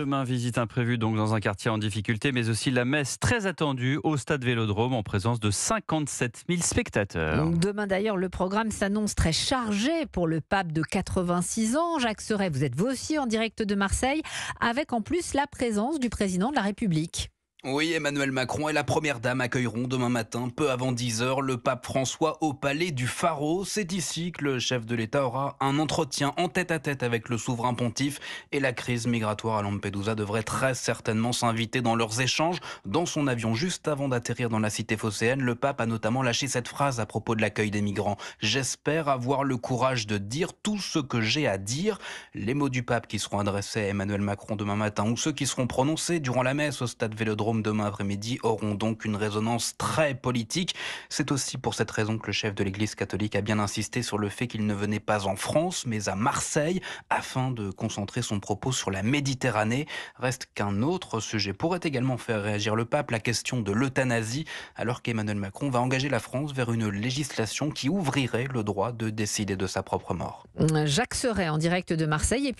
Demain, visite imprévue donc dans un quartier en difficulté, mais aussi la messe très attendue au stade Vélodrome en présence de 57 000 spectateurs. Demain d'ailleurs, le programme s'annonce très chargé pour le pape de 86 ans. Jacques Serret, vous êtes vous aussi en direct de Marseille, avec en plus la présence du président de la République. Oui, Emmanuel Macron et la Première Dame accueilleront demain matin, peu avant 10h, le pape François au palais du Pharaon. C'est ici que le chef de l'État aura un entretien en tête à tête avec le souverain pontife et la crise migratoire à Lampedusa devrait très certainement s'inviter dans leurs échanges. Dans son avion juste avant d'atterrir dans la cité phocéenne, le pape a notamment lâché cette phrase à propos de l'accueil des migrants. J'espère avoir le courage de dire tout ce que j'ai à dire. Les mots du pape qui seront adressés à Emmanuel Macron demain matin ou ceux qui seront prononcés durant la messe au stade Vélodrome demain après-midi auront donc une résonance très politique. C'est aussi pour cette raison que le chef de l'Église catholique a bien insisté sur le fait qu'il ne venait pas en France, mais à Marseille, afin de concentrer son propos sur la Méditerranée. Reste qu'un autre sujet pourrait également faire réagir le pape, la question de l'euthanasie, alors qu'Emmanuel Macron va engager la France vers une législation qui ouvrirait le droit de décider de sa propre mort. Jacques serait en direct de Marseille. Et